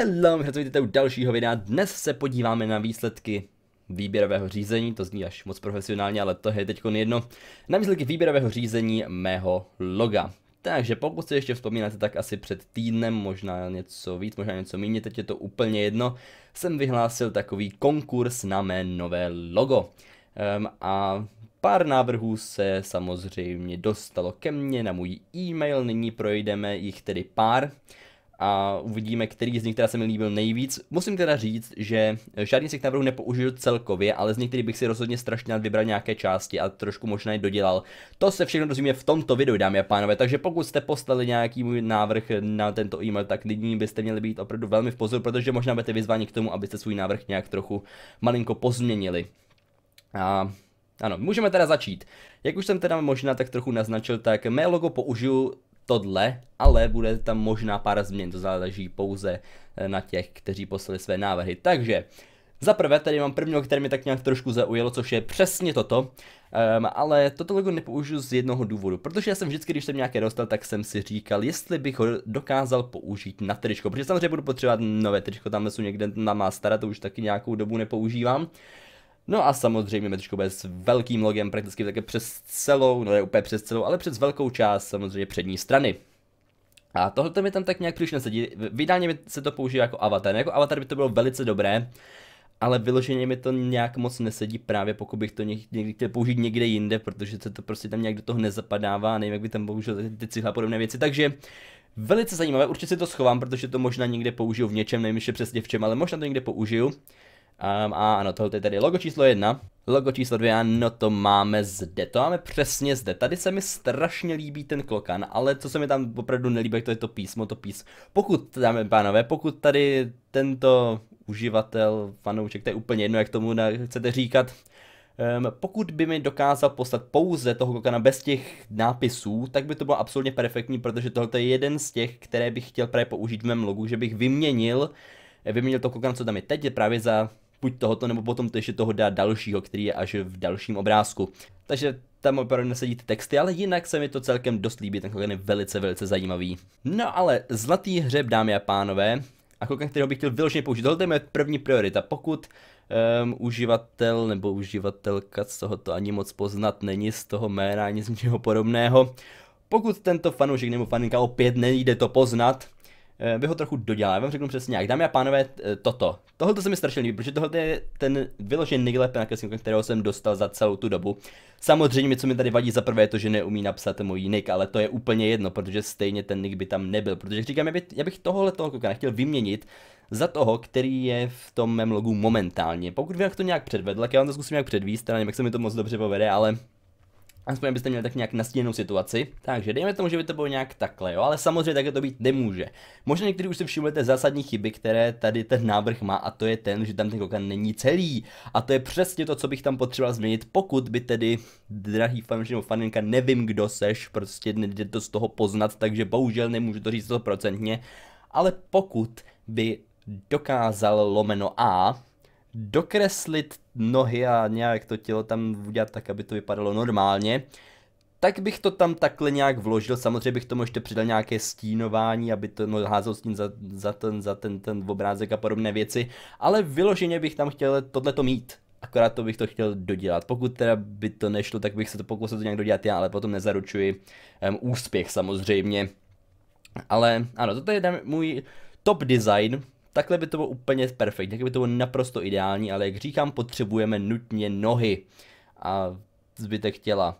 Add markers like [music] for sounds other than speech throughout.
Hello, my vítejte u dalšího videa. Dnes se podíváme na výsledky výběrového řízení, to zní až moc profesionálně, ale to je teď jedno, na výsledky výběrového řízení mého loga. Takže pokud si ještě vzpomínáte, tak asi před týdnem, možná něco víc, možná něco méně, teď je to úplně jedno, jsem vyhlásil takový konkurs na mé nové logo. Um, a Pár návrhů se samozřejmě dostalo ke mně na můj e-mail, nyní projdeme jich tedy pár a uvidíme, který z nich teda se mi líbil nejvíc. Musím teda říct, že eh, žádný z těch návrhů nepoužil celkově, ale z některých bych si rozhodně strašně rád vybral nějaké části a trošku možná i dodělal. To se všechno dozvíme v tomto videu, dámy a pánové, takže pokud jste poslali nějaký můj návrh na tento e-mail, tak nyní byste měli být opravdu velmi v pozoru, protože možná budete vyzváni k tomu, abyste svůj návrh nějak trochu malinko pozměnili. A ano, můžeme teda začít. Jak už jsem teda možná tak trochu naznačil, tak mé logo použiju tohle, ale bude tam možná pár změn, to záleží pouze eh, na těch, kteří poslali své návrhy. Takže za prvé tady mám první, které mi tak nějak trošku zaujalo, což je přesně toto, um, ale toto logo nepoužiju z jednoho důvodu, protože já jsem vždycky, když jsem nějaké dostal, tak jsem si říkal, jestli bych ho dokázal použít na tričko, protože samozřejmě budu potřebovat nové tričko, tamhle jsou někde na má stará, to už taky nějakou dobu nepoužívám. No a samozřejmě bude s velkým logem prakticky také přes celou, no ne úplně přes celou, ale přes velkou část samozřejmě přední strany. A tohle mi tam tak nějak příliš nesedí. mi se to používá jako avatar. Jako avatar by to bylo velice dobré, ale vyloženě mi to nějak moc nesedí právě pokud bych to někdy chtěl použít někde jinde, protože se to prostě tam nějak do toho nezapadává, nevím, jak by tam použil ty, ty cihla podobné věci, takže velice zajímavé, určitě si to schovám, protože to možná někde použiju v něčem, nevím ještě přesně v čem, ale možná to někde použiju. Um, a ano, tohle je tedy logo číslo jedna. Logo číslo dvě, ano, to máme zde, to máme přesně zde. Tady se mi strašně líbí ten klokan, ale co se mi tam opravdu nelíbí, to je to písmo, to písmo. Pokud, dáme pánové, pokud tady tento uživatel, fanouček, to je úplně jedno, jak tomu chcete říkat, Um, pokud by mi dokázal poslat pouze toho klokana bez těch nápisů, tak by to bylo absolutně perfektní, protože tohle je jeden z těch, které bych chtěl právě použít v mém logu, že bych vyměnil, vyměnil to klokana, co tam je teď, právě za buď tohoto, nebo potom to ještě toho dá dalšího, který je až v dalším obrázku. Takže tam opravdu nesedí ty texty, ale jinak se mi to celkem dost líbí, ten klokan je velice, velice zajímavý. No ale zlatý hřeb, dámy a pánové, a jako klokan, kterého bych chtěl vyloženě použít, tohle je moje první priorita, pokud um, uživatel nebo uživatelka, z toho to ani moc poznat není, z toho jména ani z něho podobného, pokud tento fanoušek nebo faninka opět nejde to poznat, Eh, vy ho trochu dodělá, já vám řeknu přesně jak. Dámy a pánové, eh, toto. Tohle to se mi strašně líbí, protože tohle je ten vyložený nejlepší nakreslník, kterého jsem dostal za celou tu dobu. Samozřejmě, co mi tady vadí za prvé, je to, že neumí napsat můj nick, ale to je úplně jedno, protože stejně ten nick by tam nebyl. Protože říkám, já, by, já bych tohle toho kluka nechtěl vyměnit za toho, který je v tom mém logu momentálně. Pokud bych to nějak předvedl, tak já vám to zkusím nějak předvíst, nevím, jak se mi to moc dobře povede, ale Aspoň byste měli tak nějak nastíněnou situaci. Takže dejme tomu, že by to bylo nějak takhle, jo, ale samozřejmě tak to být nemůže. Možná někteří už si všimnete zásadní chyby, které tady ten návrh má, a to je ten, že tam ten kokan není celý. A to je přesně to, co bych tam potřeboval změnit, pokud by tedy, drahý fanoušek nebo faninka, nevím, kdo seš, prostě nejde to z toho poznat, takže bohužel nemůžu to říct stoprocentně, ale pokud by dokázal lomeno A dokreslit nohy a nějak to tělo tam udělat tak, aby to vypadalo normálně, tak bych to tam takhle nějak vložil, samozřejmě bych tomu ještě přidal nějaké stínování, aby to no, házel s tím za, za, ten, za ten, ten obrázek a podobné věci, ale vyloženě bych tam chtěl tohleto mít, akorát to bych to chtěl dodělat. Pokud teda by to nešlo, tak bych se to pokusil to nějak dodělat já, ale potom nezaručuji um, úspěch samozřejmě. Ale ano, toto je můj top design, Takhle by to bylo úplně perfektní, takhle by to bylo naprosto ideální, ale jak říkám, potřebujeme nutně nohy a zbytek těla.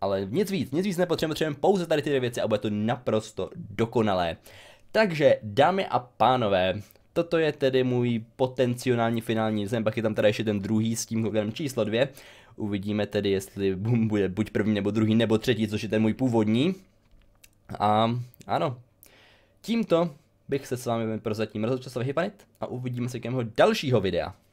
Ale nic víc, nic víc nepotřebujeme, potřebujeme pouze tady ty dvě věci a bude to naprosto dokonalé. Takže, dámy a pánové, toto je tedy můj potenciální finální zem, pak je tam teda ještě ten druhý s tím hokejem číslo dvě. Uvidíme tedy, jestli [laughs] bude buď první, nebo druhý, nebo třetí, což je ten můj původní. A ano, tímto bych se s vámi prozatím rozhodl časově hypanit a uvidíme se k jeho dalšího videa.